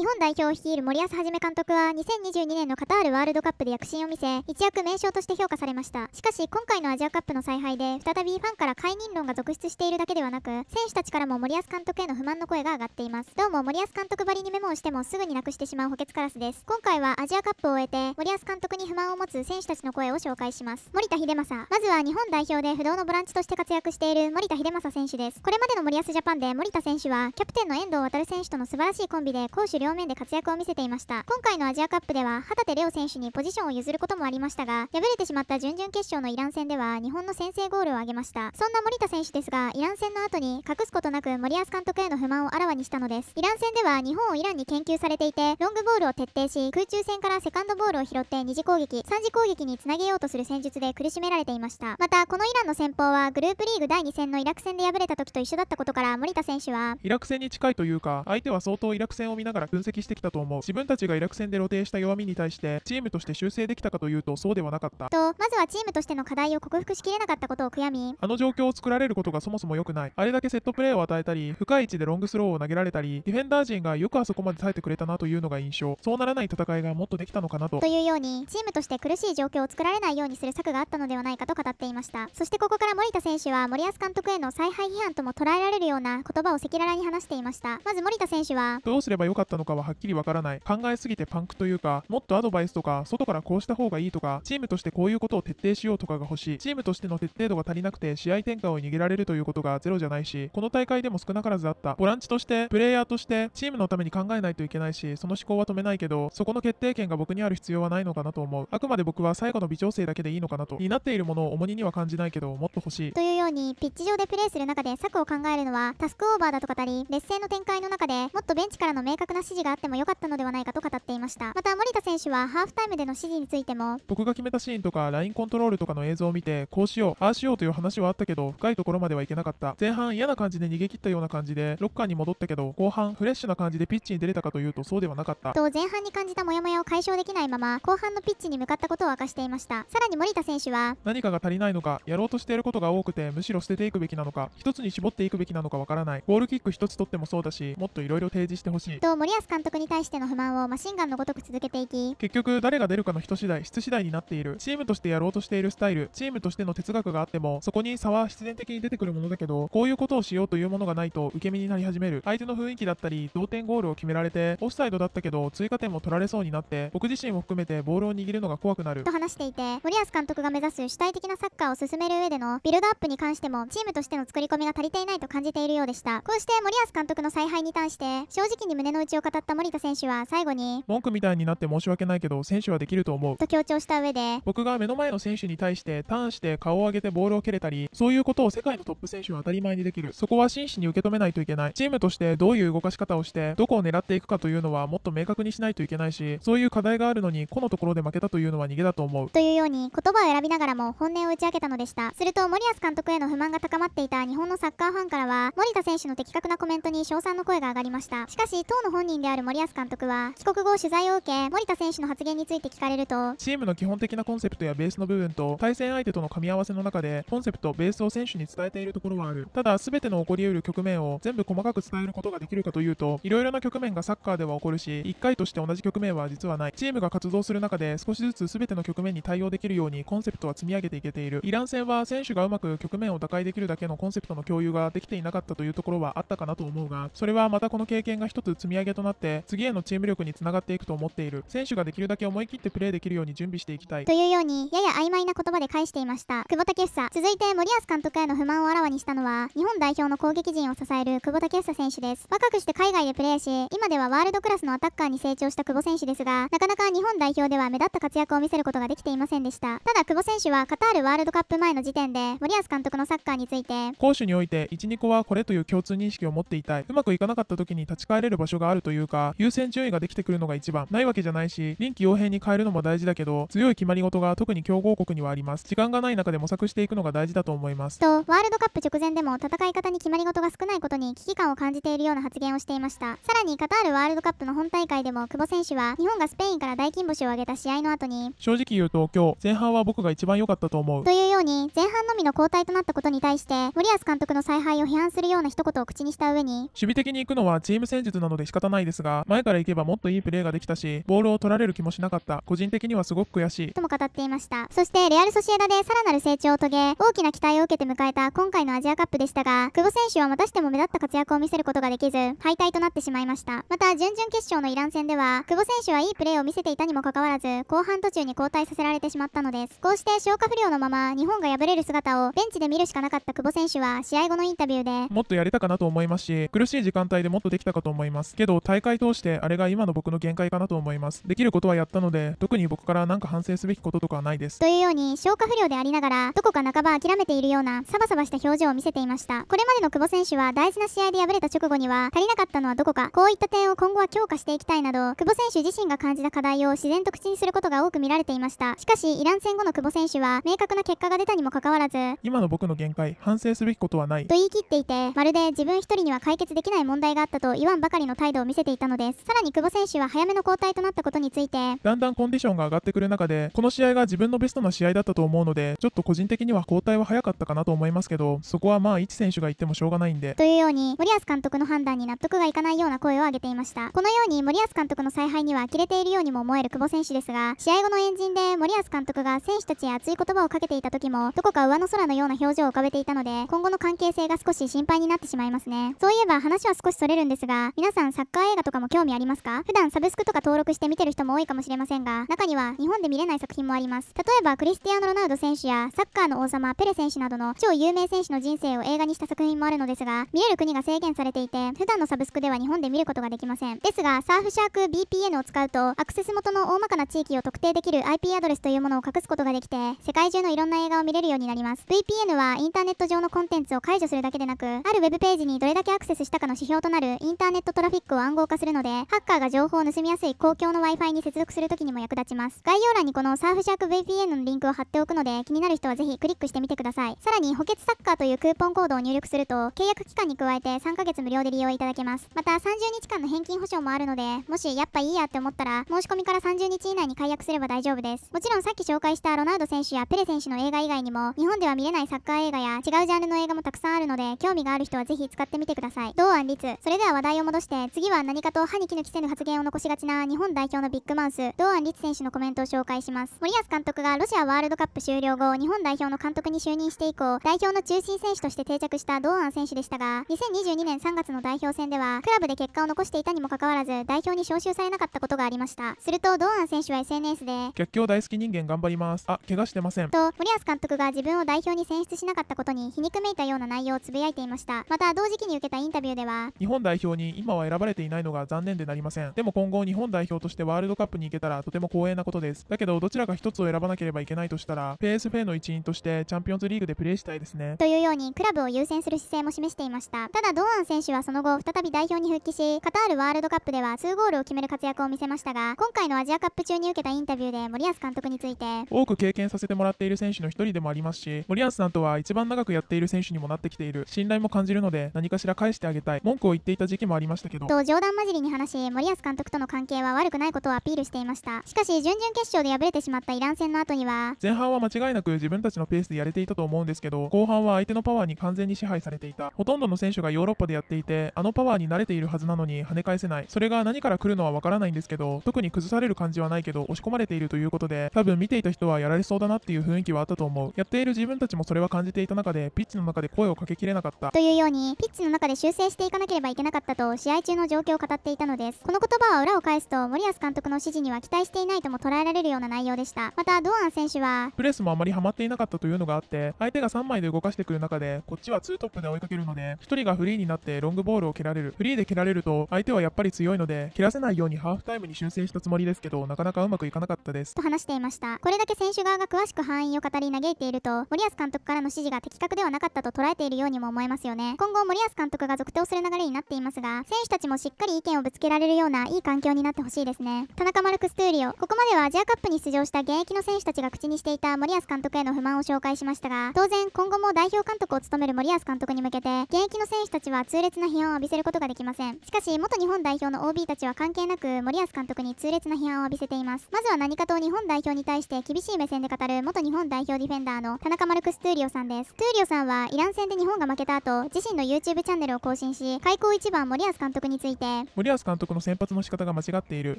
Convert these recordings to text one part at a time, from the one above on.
日本代表を率いる森保一監督は2022年のカタールワールドカップで躍進を見せ一躍名将として評価されましたしかし今回のアジアカップの采配で再びファンから解任論が続出しているだけではなく選手たちからも森保監督への不満の声が上がっていますどうも森保監督ばりにメモをしてもすぐになくしてしまう補欠カラスです今回はアジアカップを終えて森保監督に不満を持つ選手たちの声を紹介します森田秀正まずは日本代表で不動のボランチとして活躍している森田秀正選手ですこれまでの森保ジャパンで森田選手はキャプテンの遠藤航選手との素晴らしいコンビで攻守両両面で活躍を見せていました今回のアジアカップでは旗手レ央選手にポジションを譲ることもありましたが敗れてしまった準々決勝のイラン戦では日本の先制ゴールを挙げましたそんな森田選手ですがイラン戦の後に隠すことなく森保監督への不満をあらわにしたのですイラン戦では日本をイランに研究されていてロングボールを徹底し空中戦からセカンドボールを拾って二次攻撃3次攻撃につなげようとする戦術で苦しめられていましたまたこのイランの戦法はグループリーグ第2戦のイラク戦で敗れた時と一緒だったことから森田選手はイラク戦に近いというか相手は相当イラク戦を見ながら分析してきたと思う。自分たちがイラク戦で露呈した弱みに対して、チームとして修正できたかというとそうではなかった。と、まずはチームとしての課題を克服しきれなかったことを悔やみ、あの状況を作られることがそもそも良くない。あれだけセットプレーを与えたり、深い位置でロングスローを投げられたり、ディフェンダー陣がよくあそこまで耐えてくれたなというのが印象。そうならない戦いがもっとできたのかなと。というように、チームとして苦しい状況を作られないようにする策があったのではないかと語っていました。そしてここから森田選手は森保監督への采配批判とも捉えられるような言葉を赤裸々に話していました。まず森田選手は、どうすればよかったのかははっきりわからない。考えすぎてパンクというか、もっとアドバイスとか、外からこうした方がいいとか、チームとしてこういうことを徹底しようとかが欲しい。チームとしての徹底度が足りなくて、試合展開を逃げられるということがゼロじゃないし、この大会でも少なからずあった。ボランチとして、プレイヤーとして、チームのために考えないといけないし、その思考は止めないけど、そこの決定権が僕にある必要はないのかなと思う。あくまで僕は最後の微調整だけでいいのかなと。になっているものを重荷には感じないけど、もっと欲しい。というように、ピッチ上でプレーする中で策を考えるのは、タスクオーバーだとかたり、劣勢の展開の中でもっとベンチからの明確な指示があっても良かったのではないかと語っていましたまた森田選手はハーフタイムでの指示についても僕が決めたシーンとかラインコントロールとかの映像を見てこうしようああしようという話はあったけど深いところまではいけなかった前半嫌な感じで逃げ切ったような感じでロッカーに戻ったけど後半フレッシュな感じでピッチに出れたかというとそうではなかったと前半に感じたモヤモヤを解消できないまま後半のピッチに向かったことを明かしていましたさらに森田選手は何かが足りないのかやろうとしていることが多くてむしろ捨てていくべきなのか一つに絞っていくべきなのかわからないゴールキック一つ取ってもそうだしもっといろいろ提示してほしいと森安監督に対しての不満をマシンガンのごとく続けていき結局誰が出るかの人次第質次第になっているチームとしてやろうとしているスタイルチームとしての哲学があってもそこに差は必然的に出てくるものだけどこういうことをしようというものがないと受け身になり始める相手の雰囲気だったり同点ゴールを決められてオフサイドだったけど追加点も取られそうになって僕自身も含めてボールを握るのが怖くなると話していて森保監督が目指す主体的なサッカーを進める上でのビルドアップに関してもチームとしての作り込みが足りていないと感じているようでしたこうして森保監督の采配に対して正直に胸の内を語った森田選手は最後に文句みたいになって申し訳ないけど選手はできると思うと強調した上で僕が目の前の選手に対してターンして顔を上げてボールを蹴れたりそういうことを世界のトップ選手は当たり前にできるそこは真摯に受け止めないといけないチームとしてどういう動かし方をしてどこを狙っていくかというのはもっと明確にしないといけないしそういう課題があるのにこのところで負けたというのは逃げだと思うというように言葉を選びながらも本音を打ち明けたのでしたすると森保監督への不満が高まっていた日本のサッカーファンからは森田選手の的確なコメントに称賛の声が上がりましたしかし当の本人である森保監督は帰国後取材を受け森田選手の発言について聞かれるとチームの基本的なコンセプトやベースの部分と対戦相手との噛み合わせの中でコンセプトベースを選手に伝えているところはあるただ全ての起こりうる局面を全部細かく伝えることができるかというといろいろな局面がサッカーでは起こるし1回として同じ局面は実はないチームが活動する中で少しずつ全ての局面に対応できるようにコンセプトは積み上げていけているイラン戦は選手がうまく局面を打開できるだけのコンセプトの共有ができていなかったというところはあったかなと思うがそれはまたこの経験が一つ積み上げとななって次へのチーム力につながっていくと思っている選手ができるだけ思い切ってプレーできるように準備していきたいというようにやや曖昧な言葉で返していました久保建英続いて森保監督への不満をあらわにしたのは日本代表の攻撃陣を支える久保建英選手です若くして海外でプレーし今ではワールドクラスのアタッカーに成長した久保選手ですがなかなか日本代表では目立った活躍を見せることができていませんでしたただ久保選手はカタールワールドカップ前の時点で森保監督のサッカーについて攻守において12個はこれという共通認識を持っていたいうまくいかなかった時に立ち返れる場所があるといういうか、優先順位ができてくるのが一番。ないわけじゃないし、臨機応変に変えるのも大事だけど、強い決まり事が特に強豪国にはあります。時間がない中で模索していくのが大事だと思います。と、ワールドカップ直前でも戦い方に決まり事が少ないことに危機感を感じているような発言をしていました。さらにカタールワールドカップの本大会でも久保選手は、日本がスペインから大金星を挙げた試合の後に、正直言うと今日、前半は僕が一番良かったと思う。というように、前半のみの交代となったことに対して、森保監督の采配を批判するような一言を口にした上に、守備的に行くのはチーム戦術なので仕方ないですですが、前から行けばもっといいプレーができたし、ボールを取られる気もしなかった。個人的にはすごく悔しい。とも語っていました。そして、レアル・ソシエダでさらなる成長を遂げ、大きな期待を受けて迎えた今回のアジアカップでしたが、久保選手はまたしても目立った活躍を見せることができず、敗退となってしまいました。また、準々決勝のイラン戦では、久保選手はいいプレーを見せていたにもかかわらず、後半途中に交代させられてしまったのです。こうして消化不良のまま、日本が敗れる姿をベンチで見るしかなかった久保選手は、試合後のインタビューで、もっとやれたかなと思いますし、苦しい時間帯でもっとできたかと思います。けど、大会通してあれが今の僕の限界かなと思います。できることはやったので、特に僕から何か反省すべきこととかはないです。というように、消化不良でありながら、どこか半ば諦めているような、サバサバした表情を見せていました。これまでの久保選手は大事な試合で敗れた直後には、足りなかったのはどこか、こういった点を今後は強化していきたいなど、久保選手自身が感じた課題を自然と口にすることが多く見られていました。しかし、イラン戦後の久保選手は、明確な結果が出たにもかかわらず、今の僕の限界、反省すべきことはない。と言い切っていて、まるで自分一人には解決できない問題があったと言わんばかりの態度を見せせていたのですさらに久保選手は早めの交代となったことについてだんだんコンディションが上がってくる中でこの試合が自分のベストな試合だったと思うのでちょっと個人的には交代は早かったかなと思いますけどそこはまあ一選手が言ってもしょうがないんでというように森保監督の判断に納得がいかないような声を上げていましたこのように森保監督の采配には呆れているようにも思える久保選手ですが試合後の円陣で森保監督が選手たちへ熱い言葉をかけていた時もどこか上の空のような表情を浮かべていたので今後の関係性が少し心配になってしまいますねそういえば話は少しそれるんですが皆さんサッカー映画とかも興味ありますか普段サブスクとか登録して見てる人も多いかもしれませんが、中には日本で見れない作品もあります。例えば、クリスティアーノ・ロナウド選手やサッカーの王様ペレ選手などの超有名選手の人生を映画にした作品もあるのですが、見れる国が制限されていて、普段のサブスクでは日本で見ることができません。ですが、サーフシャーク BPN を使うと、アクセス元の大まかな地域を特定できる IP アドレスというものを隠すことができて、世界中のいろんな映画を見れるようになります。VPN はインターネット上のコンテンツを解除するだけでなく、ある web ページにどれだけアクセスしたかの指標となるインターネットトラフィックを暗号暗化するので、ハッカーが情報を盗みやすい公共の Wi-Fi に接続するときにも役立ちます。概要欄にこのサーフシャーク VPN のリンクを貼っておくので、気になる人はぜひクリックしてみてください。さらに、補欠サッカーというクーポンコードを入力すると、契約期間に加えて3ヶ月無料で利用いただけます。また、30日間の返金保証もあるので、もしやっぱいいやって思ったら、申し込みから30日以内に解約すれば大丈夫です。もちろんさっき紹介したロナウド選手やペレ選手の映画以外にも、日本では見れないサッカー映画や違うジャンルの映画もたくさんあるので、興味がある人はぜひ使ってみてください。同案率。それでは話題を戻して、次は何かと歯に衣きせぬ発言を残しがちな日本代表のビッグマウス、堂安律選手のコメントを紹介します。森保監督がロシアワールドカップ終了後、日本代表の監督に就任して以降、代表の中心選手として定着した堂安選手でしたが、2022年3月の代表戦では、クラブで結果を残していたにもかかわらず、代表に招集されなかったことがありました。すると、堂安選手は SNS で、逆境大好き人間頑張ります。あ、怪我してません。と、森保監督が自分を代表に選出しなかったことに皮肉めいたような内容をつぶやいていました。また、同時期に受けたインタビューでは、日本代表に今は選ばれていないないのが残念でなりません。でも今後日本代表としてワールドカップに行けたらとても光栄なことです。だけどどちらか一つを選ばなければいけないとしたら、p s ェイの一員としてチャンピオンズリーグでプレーしたいですね。というようにクラブを優先する姿勢も示していました。ただ堂安選手はその後再び代表に復帰し、カタールワールドカップでは2ゴールを決める活躍を見せましたが、今回のアジアカップ中に受けたインタビューで森保監督について、多く経験させてもらっている選手の一人でもありますし、森保さんとは一番長くやっている選手にもなってきている、信頼も感じるので、何かしら返してあげたい、文句を言っていた時期もありましたけど、と冗談ん混じりに話し森保監督との関係は悪くないことをアピールしていましたしかし準々決勝で敗れてしまったイラン戦の後には前半は間違いなく自分たちのペースでやれていたと思うんですけど後半は相手のパワーに完全に支配されていたほとんどの選手がヨーロッパでやっていてあのパワーに慣れているはずなのに跳ね返せないそれが何から来るのはわからないんですけど特に崩される感じはないけど押し込まれているということで多分見ていた人はやられそうだなっていう雰囲気はあったと思うやっている自分たちもそれは感じていた中でピッチの中で声をかけきれなかったというようにピッチの中で修正していかなければいけなかったと試合中の状況語っていたのですこの言葉は裏を返すと森保監督の指示には期待していないとも捉えられるような内容でしたまた堂安選手はプレスもあまりハマっていなかったというのがあって相手が3枚で動かしてくる中でこっちは2トップで追いかけるので1人がフリーになってロングボールを蹴られるフリーで蹴られると相手はやっぱり強いので蹴らせないようにハーフタイムに修正したつもりですけどなかなかうまくいかなかったですと話していましたこれだけ選手側が詳しく範囲を語り嘆いていると森保監督からの指示が的確ではなかったと捉えているようにも思えますよね今後森保監督が続投する流れになっていますが選手たちもしっっかり意見をぶつけられるようないい環境になってほしいですね田中マルクス・トゥーリオここまではアジアカップに出場した現役の選手たちが口にしていた森保監督への不満を紹介しましたが当然今後も代表監督を務める森保監督に向けて現役の選手たちは痛烈な批判を浴びせることができませんしかし元日本代表の OB たちは関係なく森保監督に痛烈な批判を浴びせていますまずは何かと日本代表に対して厳しい目線で語る元日本代表ディフェンダーの田中マルクス・トゥーリオさんですトゥーリオさんはイラン戦で日本が負けた後自身の YouTube チャンネルを更新し開口一番森保監督について森保監督の先発の仕方が間違っている。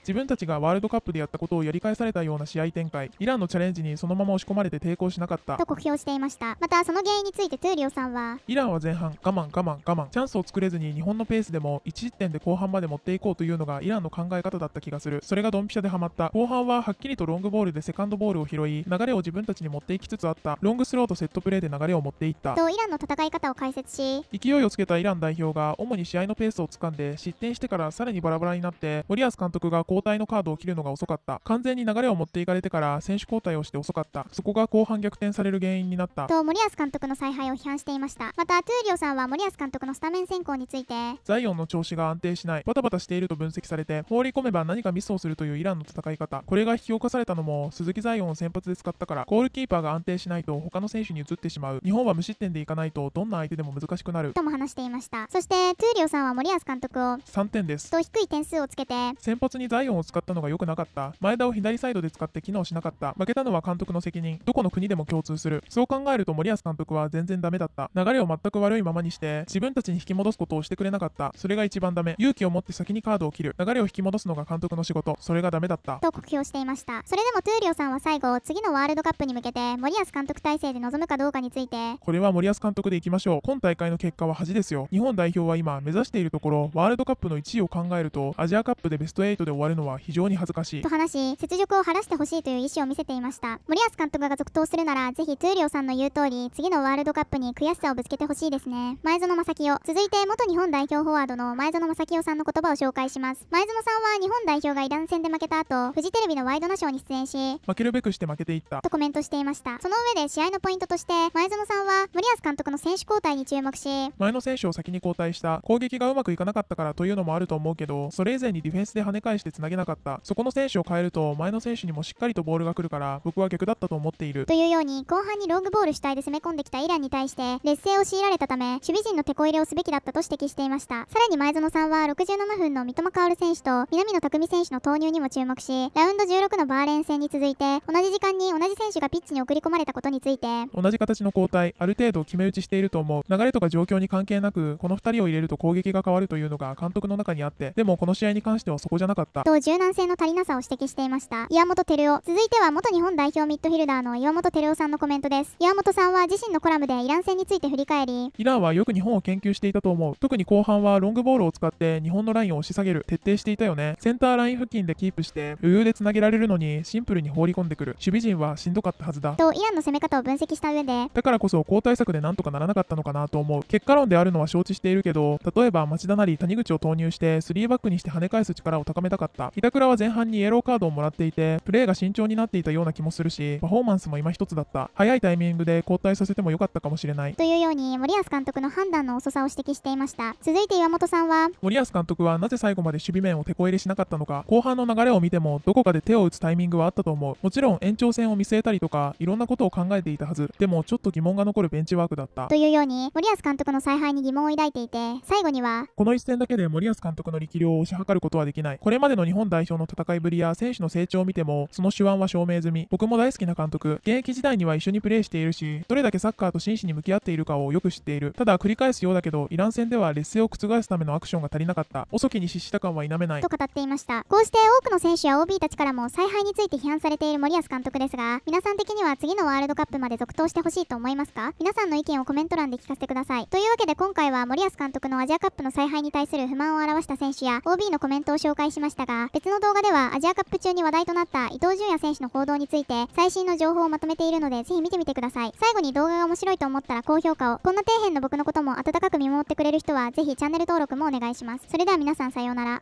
自分たちがワールドカップでやったことをやり返されたような試合展開。イランのチャレンジにそのまま押し込まれて抵抗しなかった。と酷評していました。また、その原因についてトゥーリオさんは、イランは前半、我慢我慢我慢。チャンスを作れずに日本のペースでも1失点で後半まで持っていこうというのがイランの考え方だった気がする。それがドンピシャでハマった。後半ははっきりとロングボールでセカンドボールを拾い、流れを自分たちに持っていきつつあった。ロングスローとセットプレーで流れを持っていった。と、イランの戦い方を解説し、勢いをつけたイラン代表が主に試合のペースをつかんで失点してからさらにバラバラになって、森保監督が交代のカードを切るのが遅かった。完全に流れを持っていかれてから選手交代をして遅かった。そこが後半逆転される原因になった。と森保監督の采配を批判していました。また、トゥーリオさんは森保監督のスタメン選考について、ザイオンの調子が安定しない、バタバタしていると分析されて、放り込めば何かミスをするというイランの戦い方。これが引き起こされたのも、鈴木ザイオンを先発で使ったから、ゴールキーパーが安定しないと他の選手に移ってしまう。日本は無失点でいかないと、どんな相手でも難しくなる。とも話していました。そして、トゥーリオさんは森保監督を、3点です。と低い点数をつけて、先発にザイオンを使ったのが良くなかった。前田を左サイドで使って機能しなかった。負けたのは監督の責任。どこの国でも共通する。そう考えると森保監督は全然ダメだった。流れを全く悪いままにして、自分たちに引き戻すことをしてくれなかった。それが一番ダメ。勇気を持って先にカードを切る。流れを引き戻すのが監督の仕事。それがダメだった。と酷評していました。それでもトゥーリオさんは最後、次のワールドカップに向けて、森保監督体制で臨むかどうかについて、これは森保監督でいきましょう。今大会の結果は恥ですよ。日本代表は今、目指しているところ、ワールドカップの1位を考えると、アジアカップでベスト8で終わるのは非常に恥ずかしい。と話し、雪辱を晴らしてほしいという意思を見せていました。森保監督が続投するなら、ぜひーリオさんの言う通り、次のワールドカップに悔しさをぶつけてほしいですね。前園正清。続いて、元日本代表フォワードの前園正清さんの言葉を紹介します。前園さんは日本代表がイラン戦で負けた後、フジテレビのワイドナショーに出演し、負けるべくして負けていった。とコメントしていました。その上で試合のポイントとして、前園さんは森保監督の選手交代に注目し、前の選手を先に交代した攻撃がうまくいかなかったからというのももあると思うけど、それ以前にディフェンスで跳ね返して繋げなかった。そこの選手を変えると、前の選手にもしっかりとボールが来るから、僕は逆だったと思っている。というように、後半にロングボール主体で攻め込んできたイランに対して、劣勢を強いられたため、守備陣の手こ入れをすべきだったと指摘していました。さらに前園さんは、67分の三笘薫選手と、南野拓選手の投入にも注目し、ラウンド16のバーレン戦に続いて、同じ時間に同じ選手がピッチに送り込まれたことについて、同じ形の交代、ある程度決め打ちしていると思う。流れとか状況に関係なく、この2人を入れると攻撃が変わるというのが監督の中にあって、でもこの試合に関してはそこじゃなかった。と柔軟性の足りなさを指摘していました。岩本照夫。続いては元日本代表ミッドフィルダーの岩本照夫さんのコメントです。岩本さんは自身のコラムでイラン戦について振り返り、イランはよく日本を研究していたと思う。特に後半はロングボールを使って日本のラインを押し下げる。徹底していたよね。センターライン付近でキープして、余裕で繋げられるのにシンプルに放り込んでくる。守備陣はしんどかったはずだ。とイランの攻め方を分析した上で、だからこそ交代策でなんとかならなかったのかなと思う。結果論であるのは承知しているけど、例えば町田なり谷口を投入して、3バックにして跳ね返す力を高めたかった。板倉は前半にイエローカードをもらっていて、プレーが慎重になっていたような気もするし、パフォーマンスも今一つだった。早いタイミングで交代させても良かったかもしれない。というように、森保監督の判断の遅さを指摘していました。続いて岩本さんは、森保監督はなぜ最後まで守備面を手こ入れしなかったのか、後半の流れを見ても、どこかで手を打つタイミングはあったと思う。もちろん延長戦を見据えたりとか、いろんなことを考えていたはず。でも、ちょっと疑問が残るベンチワークだった。というように、森保監督の采配に疑問を抱いていて、最後には、この一戦だけで森保監督の力量を推し量ることはできない。これまでの日本代表の戦いぶりや選手の成長を見ても、その手腕は証明済み。僕も大好きな監督、現役時代には一緒にプレーしているし、どれだけサッカーと真摯に向き合っているかをよく知っている。ただ、繰り返すようだけど、イラン戦では劣勢を覆すためのアクションが足りなかった。遅きに失した感は否めない。と語っていました。こうして多くの選手や OB たちからも采配について批判されている森保監督ですが、皆さん的には次のワールドカップまで続投してほしいと思いますか皆さんの意見をコメント欄で聞かせてください。というわけで今回は森保監督のアジアカップの采配に対する不満をを表した選手や OB のコメントを紹介しましたが、別の動画ではアジアカップ中に話題となった伊東純也選手の行動について最新の情報をまとめているので、ぜひ見てみてください。最後に動画が面白いと思ったら高評価を、こんな底辺の僕のことも温かく見守ってくれる人は、ぜひチャンネル登録もお願いします。それでは皆さんさようなら。